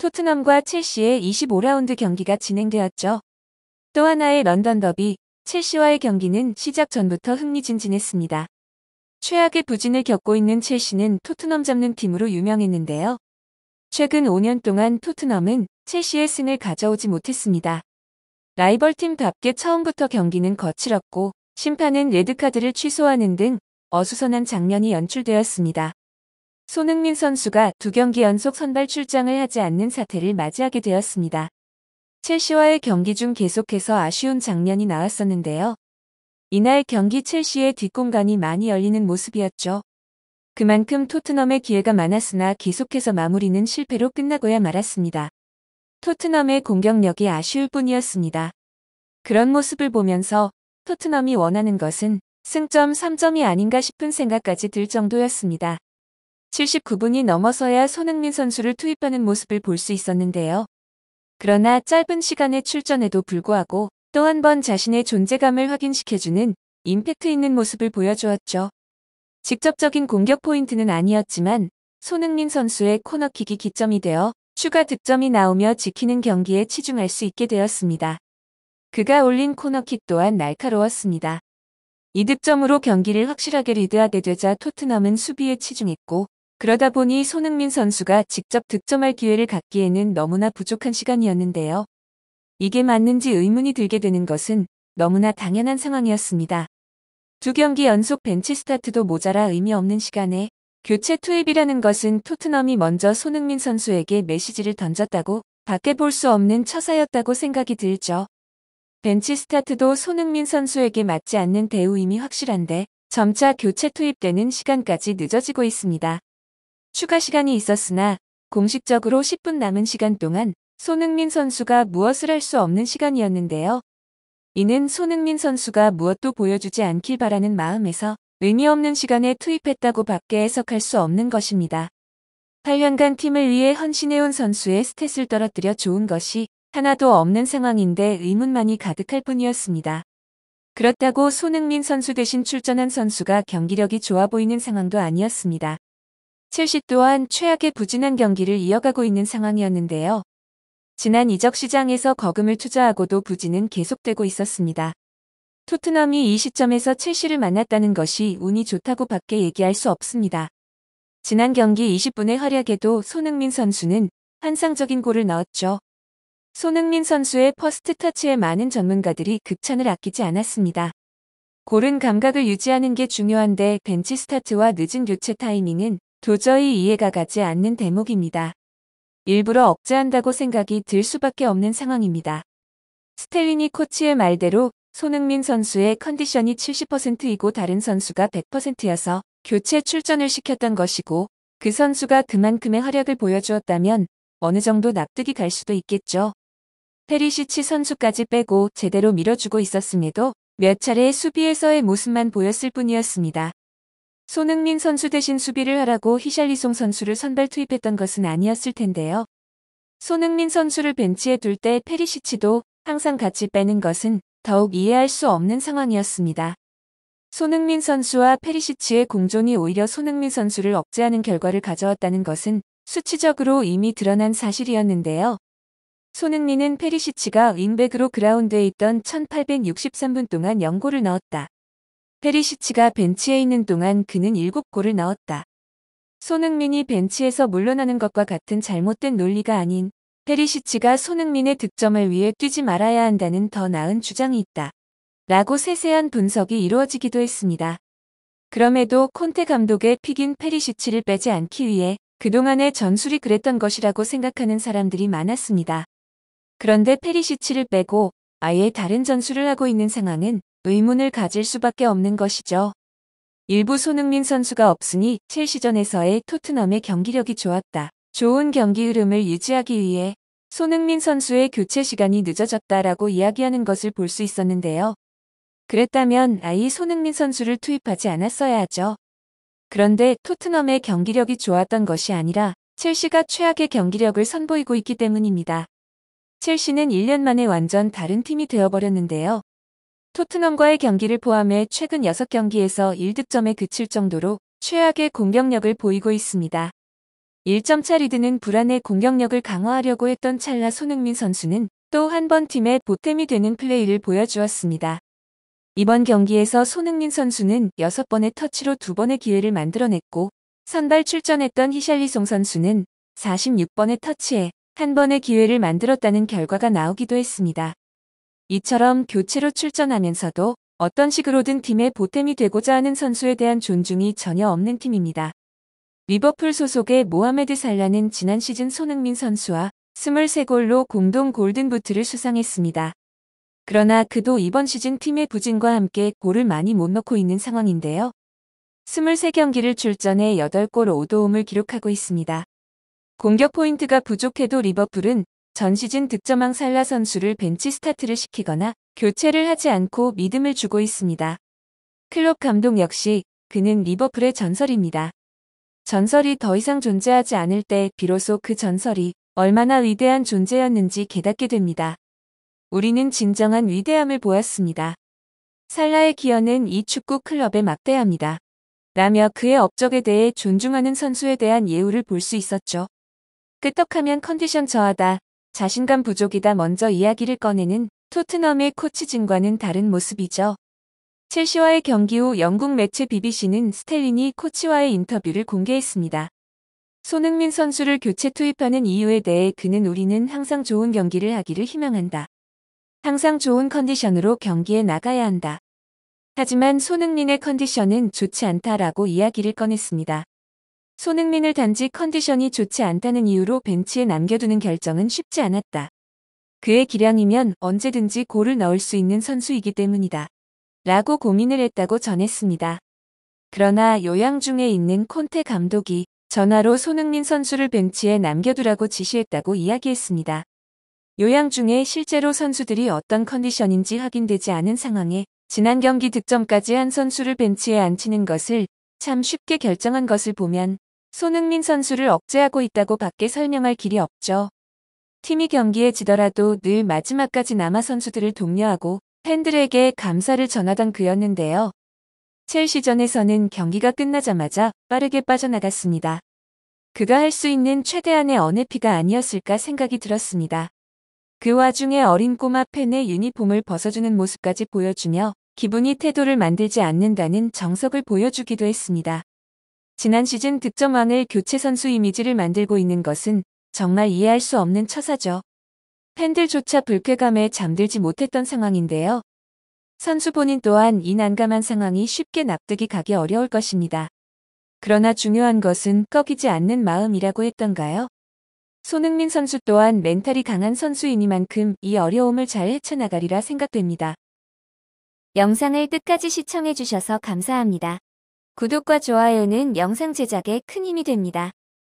토트넘과 첼시의 25라운드 경기가 진행되었죠. 또 하나의 런던 더비, 첼시와의 경기는 시작 전부터 흥미진진했습니다. 최악의 부진을 겪고 있는 첼시는 토트넘 잡는 팀으로 유명했는데요. 최근 5년 동안 토트넘은 첼시의 승을 가져오지 못했습니다. 라이벌 팀답게 처음부터 경기는 거칠었고 심판은 레드카드를 취소하는 등 어수선한 장면이 연출되었습니다. 손흥민 선수가 두 경기 연속 선발 출장을 하지 않는 사태를 맞이하게 되었습니다. 첼시와의 경기 중 계속해서 아쉬운 장면이 나왔었는데요. 이날 경기 첼시의 뒷공간이 많이 열리는 모습이었죠. 그만큼 토트넘의 기회가 많았으나 계속해서 마무리는 실패로 끝나고야 말았습니다. 토트넘의 공격력이 아쉬울 뿐이었습니다. 그런 모습을 보면서 토트넘이 원하는 것은 승점 3점이 아닌가 싶은 생각까지 들 정도였습니다. 79분이 넘어서야 손흥민 선수를 투입하는 모습을 볼 수 있었는데요. 그러나 짧은 시간에 출전에도 불구하고 또 한 번 자신의 존재감을 확인시켜주는 임팩트 있는 모습을 보여주었죠. 직접적인 공격 포인트는 아니었지만 손흥민 선수의 코너킥이 기점이 되어 추가 득점이 나오며 지키는 경기에 치중할 수 있게 되었습니다. 그가 올린 코너킥 또한 날카로웠습니다. 이 득점으로 경기를 확실하게 리드하게 되자 토트넘은 수비에 치중했고 그러다 보니 손흥민 선수가 직접 득점할 기회를 갖기에는 너무나 부족한 시간이었는데요. 이게 맞는지 의문이 들게 되는 것은 너무나 당연한 상황이었습니다. 두 경기 연속 벤치 스타트도 모자라 의미 없는 시간에 교체 투입이라는 것은 토트넘이 먼저 손흥민 선수에게 메시지를 던졌다고 밖에 볼 수 없는 처사였다고 생각이 들죠. 벤치 스타트도 손흥민 선수에게 맞지 않는 대우임이 확실한데 점차 교체 투입되는 시간까지 늦어지고 있습니다. 추가 시간이 있었으나 공식적으로 10분 남은 시간 동안 손흥민 선수가 무엇을 할 수 없는 시간이었는데요. 이는 손흥민 선수가 무엇도 보여주지 않길 바라는 마음에서 의미 없는 시간에 투입했다고 밖에 해석할 수 없는 것입니다. 8년간 팀을 위해 헌신해온 선수의 스탯을 떨어뜨려 좋은 것이 하나도 없는 상황인데 의문만이 가득할 뿐이었습니다. 그렇다고 손흥민 선수 대신 출전한 선수가 경기력이 좋아 보이는 상황도 아니었습니다. 첼시 또한 최악의 부진한 경기를 이어가고 있는 상황이었는데요. 지난 이적 시장에서 거금을 투자하고도 부진은 계속되고 있었습니다. 토트넘이 이 시점에서 첼시를 만났다는 것이 운이 좋다고 밖에 얘기할 수 없습니다. 지난 경기 20분의 활약에도 손흥민 선수는 환상적인 골을 넣었죠. 손흥민 선수의 퍼스트 터치에 많은 전문가들이 극찬을 아끼지 않았습니다. 골은 감각을 유지하는 게 중요한데 벤치 스타트와 늦은 교체 타이밍은 도저히 이해가 가지 않는 대목입니다. 일부러 억제한다고 생각이 들 수밖에 없는 상황입니다. 스텔리니 코치의 말대로 손흥민 선수의 컨디션이 70%이고 다른 선수가 100%여서 교체 출전을 시켰던 것이고 그 선수가 그만큼의 활약을 보여주었다면 어느 정도 납득이 갈 수도 있겠죠. 페리시치 선수까지 빼고 제대로 밀어주고 있었음에도 몇 차례의 수비에서의 모습만 보였을 뿐이었습니다. 손흥민 선수 대신 수비를 하라고 히샬리송 선수를 선발 투입했던 것은 아니었을 텐데요. 손흥민 선수를 벤치에 둘 때 페리시치도 항상 같이 빼는 것은 더욱 이해할 수 없는 상황이었습니다. 손흥민 선수와 페리시치의 공존이 오히려 손흥민 선수를 억제하는 결과를 가져왔다는 것은 수치적으로 이미 드러난 사실이었는데요. 손흥민은 페리시치가 윙백으로 그라운드에 있던 1863분 동안 연골을 넣었다. 페리시치가 벤치에 있는 동안 그는 7골을 넣었다. 손흥민이 벤치에서 물러나는 것과 같은 잘못된 논리가 아닌 페리시치가 손흥민의 득점을 위해 뛰지 말아야 한다는 더 나은 주장이 있다. 라고 세세한 분석이 이루어지기도 했습니다. 그럼에도 콘테 감독의 픽인 페리시치를 빼지 않기 위해 그동안의 전술이 그랬던 것이라고 생각하는 사람들이 많았습니다. 그런데 페리시치를 빼고 아예 다른 전술을 하고 있는 상황은 의문을 가질 수밖에 없는 것이죠. 일부 손흥민 선수가 없으니 첼시전에서의 토트넘의 경기력이 좋았다. 좋은 경기 흐름을 유지하기 위해 손흥민 선수의 교체 시간이 늦어졌다라고 이야기하는 것을 볼 수 있었는데요. 그랬다면 아예 손흥민 선수를 투입하지 않았어야 하죠. 그런데 토트넘의 경기력이 좋았던 것이 아니라 첼시가 최악의 경기력을 선보이고 있기 때문입니다. 첼시는 1년 만에 완전 다른 팀이 되어버렸는데요. 토트넘과의 경기를 포함해 최근 6경기에서 1득점에 그칠 정도로 최악의 공격력을 보이고 있습니다. 1점 차 리드는 불안해 공격력을 강화하려고 했던 찰나 손흥민 선수는 또 한 번 팀의 보탬이 되는 플레이를 보여주었습니다. 이번 경기에서 손흥민 선수는 6번의 터치로 2번의 기회를 만들어냈고 선발 출전했던 히샬리송 선수는 46번의 터치에 한 번의 기회를 만들었다는 결과가 나오기도 했습니다. 이처럼 교체로 출전하면서도 어떤 식으로든 팀의 보탬이 되고자 하는 선수에 대한 존중이 전혀 없는 팀입니다. 리버풀 소속의 모하메드 살라는 지난 시즌 손흥민 선수와 23골로 공동 골든부트를 수상했습니다. 그러나 그도 이번 시즌 팀의 부진과 함께 골을 많이 못 넣고 있는 상황인데요. 23경기를 출전해 8골 5도움을 기록하고 있습니다. 공격 포인트가 부족해도 리버풀은 전 시즌 득점왕 살라 선수를 벤치 스타트를 시키거나 교체를 하지 않고 믿음을 주고 있습니다. 클럽 감독 역시 그는 리버풀의 전설입니다. 전설이 더 이상 존재하지 않을 때 비로소 그 전설이 얼마나 위대한 존재였는지 깨닫게 됩니다. 우리는 진정한 위대함을 보았습니다. 살라의 기여는 이 축구 클럽에 막대합니다. 라며 그의 업적에 대해 존중하는 선수에 대한 예우를 볼 수 있었죠. 끄떡하면 컨디션 저하다, 자신감 부족이다 먼저 이야기를 꺼내는 토트넘의 코치진과는 다른 모습이죠. 첼시와의 경기 후 영국 매체 BBC는 스텔린이 코치와의 인터뷰를 공개했습니다. 손흥민 선수를 교체 투입하는 이유에 대해 그는 우리는 항상 좋은 경기를 하기를 희망한다. 항상 좋은 컨디션으로 경기에 나가야 한다. 하지만 손흥민의 컨디션은 좋지 않다라고 이야기를 꺼냈습니다. 손흥민을 단지 컨디션이 좋지 않다는 이유로 벤치에 남겨두는 결정은 쉽지 않았다. 그의 기량이면 언제든지 골을 넣을 수 있는 선수이기 때문이다. 라고 고민을 했다고 전했습니다. 그러나 요양 중에 있는 콘테 감독이 전화로 손흥민 선수를 벤치에 남겨두라고 지시했다고 이야기했습니다. 요양 중에 실제로 선수들이 어떤 컨디션인지 확인되지 않은 상황에 지난 경기 득점까지 한 선수를 벤치에 앉히는 것을 참 쉽게 결정한 것을 보면 손흥민 선수를 억제하고 있다고 밖에 설명할 길이 없죠. 팀이 경기에 지더라도 늘 마지막까지 남아 선수들을 독려하고 팬들에게 감사를 전하던 그였는데요. 첼시전에서는 경기가 끝나자마자 빠르게 빠져나갔습니다. 그가 할 수 있는 최대한의 언해피가 아니었을까 생각이 들었습니다. 그 와중에 어린 꼬마 팬의 유니폼을 벗어주는 모습까지 보여주며 기분이 태도를 만들지 않는다는 정석을 보여주기도 했습니다. 지난 시즌 득점왕을 교체 선수 이미지를 만들고 있는 것은 정말 이해할 수 없는 처사죠. 팬들조차 불쾌감에 잠들지 못했던 상황인데요. 선수 본인 또한 이 난감한 상황이 쉽게 납득이 가기 어려울 것입니다. 그러나 중요한 것은 꺾이지 않는 마음이라고 했던가요? 손흥민 선수 또한 멘탈이 강한 선수이니만큼 이 어려움을 잘 헤쳐나가리라 생각됩니다. 영상을 끝까지 시청해주셔서 감사합니다. 구독과 좋아요는 영상 제작에 큰 힘이 됩니다.